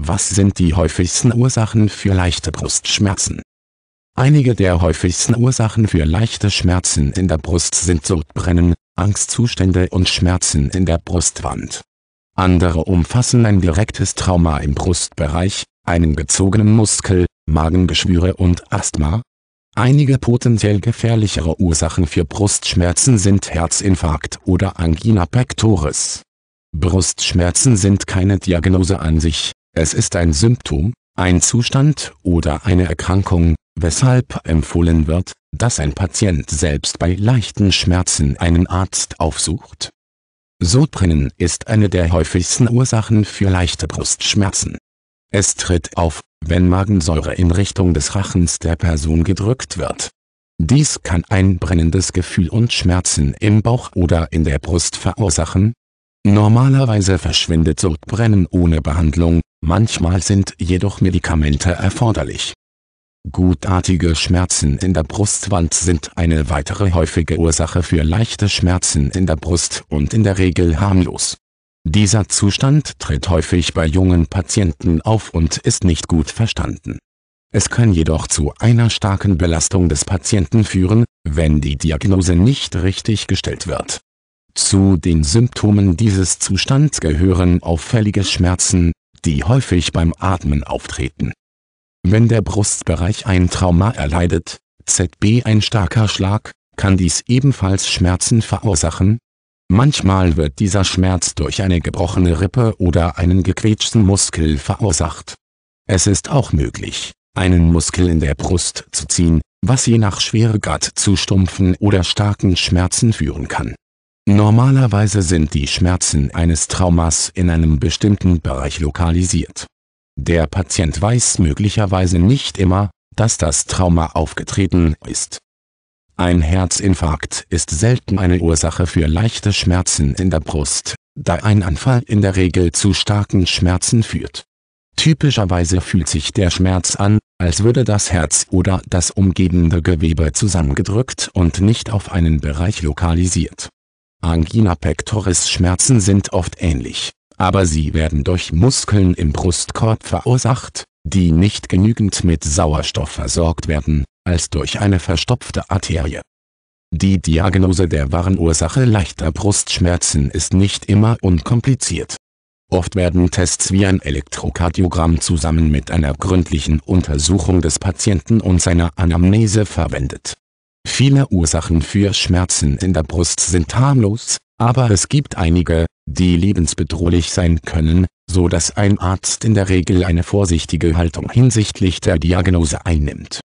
Was sind die häufigsten Ursachen für leichte Brustschmerzen? Einige der häufigsten Ursachen für leichte Schmerzen in der Brust sind Sodbrennen, Angstzustände und Schmerzen in der Brustwand. Andere umfassen ein direktes Trauma im Brustbereich, einen gezogenen Muskel, Magengeschwüre und Asthma. Einige potenziell gefährlichere Ursachen für Brustschmerzen sind Herzinfarkt oder Angina pectoris. Brustschmerzen sind keine Diagnose an sich, es ist ein Symptom, ein Zustand oder eine Erkrankung, weshalb empfohlen wird, dass ein Patient selbst bei leichten Schmerzen einen Arzt aufsucht. Sodbrennen ist eine der häufigsten Ursachen für leichte Brustschmerzen. Es tritt auf, wenn Magensäure in Richtung des Rachens der Person gedrückt wird. Dies kann ein brennendes Gefühl und Schmerzen im Bauch oder in der Brust verursachen, Normalerweise verschwindet Sodbrennen ohne Behandlung, manchmal sind jedoch Medikamente erforderlich. Gutartige Schmerzen in der Brustwand sind eine weitere häufige Ursache für leichte Schmerzen in der Brust und in der Regel harmlos. Dieser Zustand tritt häufig bei jungen Patienten auf und ist nicht gut verstanden. Es kann jedoch zu einer starken Belastung des Patienten führen, wenn die Diagnose nicht richtig gestellt wird zu den Symptomen dieses Zustands gehören auffällige Schmerzen, die häufig beim Atmen auftreten. Wenn der Brustbereich ein Trauma erleidet, ZB ein starker Schlag, kann dies ebenfalls Schmerzen verursachen. Manchmal wird dieser Schmerz durch eine gebrochene Rippe oder einen gequetschten Muskel verursacht. Es ist auch möglich, einen Muskel in der Brust zu ziehen, was je nach Schweregrad zu stumpfen oder starken Schmerzen führen kann Normalerweise sind die Schmerzen eines Traumas in einem bestimmten Bereich lokalisiert. Der Patient weiß möglicherweise nicht immer, dass das Trauma aufgetreten ist. Ein Herzinfarkt ist selten eine Ursache für leichte Schmerzen in der Brust, da ein Anfall in der Regel zu starken Schmerzen führt. Typischerweise fühlt sich der Schmerz an, als würde das Herz oder das umgebende Gewebe zusammengedrückt und nicht auf einen Bereich lokalisiert. Angina pectoris Schmerzen sind oft ähnlich, aber sie werden durch Muskeln im Brustkorb verursacht, die nicht genügend mit Sauerstoff versorgt werden, als durch eine verstopfte Arterie. Die Diagnose der wahren Ursache leichter Brustschmerzen ist nicht immer unkompliziert. Oft werden Tests wie ein Elektrokardiogramm zusammen mit einer gründlichen Untersuchung des Patienten und seiner Anamnese verwendet Viele Ursachen für Schmerzen in der Brust sind harmlos, aber es gibt einige, die lebensbedrohlich sein können, so dass ein Arzt in der Regel eine vorsichtige Haltung hinsichtlich der Diagnose einnimmt